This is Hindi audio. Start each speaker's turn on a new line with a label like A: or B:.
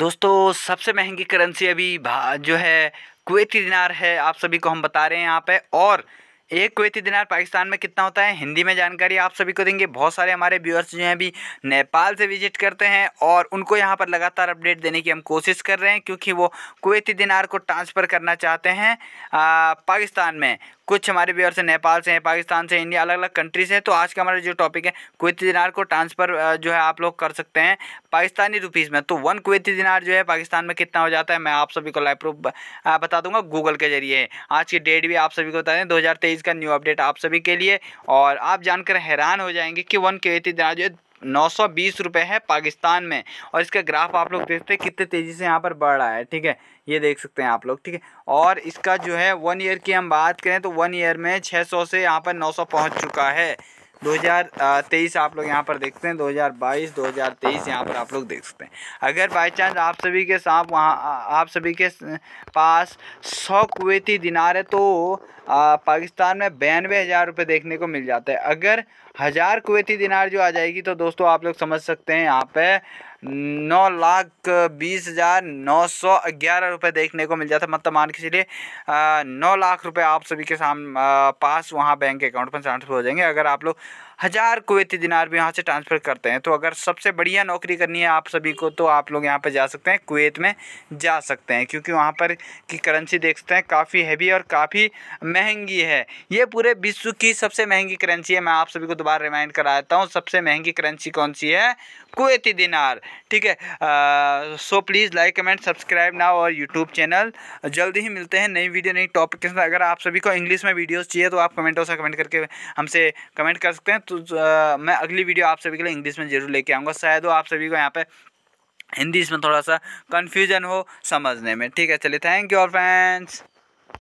A: दोस्तों सबसे महंगी करेंसी अभी जो है कुवैती दिनार है आप सभी को हम बता रहे हैं यहाँ पे और एक कुवैती दिनार पाकिस्तान में कितना होता है हिंदी में जानकारी आप सभी को देंगे बहुत सारे हमारे व्यूअर्स जो हैं अभी नेपाल से विजिट करते हैं और उनको यहाँ पर लगातार अपडेट देने की हम कोशिश कर रहे हैं क्योंकि वो कुवैती दिनार को ट्रांसफ़र करना चाहते हैं आ, पाकिस्तान में कुछ हमारे व्यूअर्स नेपाल से हैं पाकिस्तान से इंडिया अलग अलग कंट्री से तो आज का हमारा जो टॉपिक है कुवैती दिनार को ट्रांसफ़र जो है आप लोग कर सकते हैं पाकिस्तानी रुपीज़ में तो वन कुवैती दिनार जो है पाकिस्तान में कितना हो जाता है मैं आप सभी को लाइव प्रूफ बता दूंगा गूगल के जरिए आज की डेट भी आप सभी को बता दें दो का न्यू अपडेट आप सभी के लिए और आप जानकर हैरान हो जाएंगे कि वन के एटी दिनार जो नौ सौ बीस रुपये है पाकिस्तान में और इसका ग्राफ आप लोग देखते हैं कितने तेज़ी से यहाँ पर बढ़ रहा है ठीक है ये देख सकते हैं आप लोग ठीक है और इसका जो है वन ईयर की हम बात करें तो वन ईयर में छः सौ से यहाँ पर नौ सौ पहुँच चुका है 2023 आप लोग यहाँ पर देखते हैं 2022 2023 यहाँ पर आप लोग देख सकते हैं अगर बाई चांस आप सभी के सांप वहाँ आप सभी के पास सौ कुवैती दिनार है तो आ, पाकिस्तान में बयानवे हज़ार रुपये देखने को मिल जाता है अगर हज़ार कुवैती दिनार जो आ जाएगी तो दोस्तों आप लोग समझ सकते हैं यहाँ पर नौ लाख बीस हज़ार नौ सौ ग्यारह रुपये देखने को मिल जाता है मतलब मान के चलिए नौ लाख रुपए आप सभी के सामने पास वहाँ बैंक अकाउंट में ट्रांसफ़र हो जाएंगे अगर आप लोग हज़ार कुवैती दिनार भी यहाँ से ट्रांसफ़र करते हैं तो अगर सबसे बढ़िया नौकरी करनी है आप सभी को तो आप लोग यहाँ पर जा सकते हैं कुवैत में जा सकते हैं क्योंकि वहाँ पर की करेंसी देख सकते हैं काफ़ी हैवी और काफ़ी महंगी है ये पूरे विश्व की सबसे महंगी करेंसी है मैं आप सभी को दोबारा रिमाइंड कराता हूँ सबसे महंगी करेंसी कौन सी है कुवैती दिनार ठीक है so please like comment subscribe now और यूट्यूब चैनल जल्दी ही मिलते हैं नई वीडियो नई टॉपिक के साथ अगर आप सभी को इंग्लिश में वीडियोस चाहिए तो आप कमेंट से कमेंट करके हमसे कमेंट कर सकते हैं तो uh, मैं अगली वीडियो आप सभी के लिए इंग्लिश में ज़रूर लेके आऊँगा शायद आप सभी को यहाँ पर हिंदी इसमें थोड़ा सा कन्फ्यूजन हो समझने में ठीक है चलिए थैंक यू और फ्रेंड्स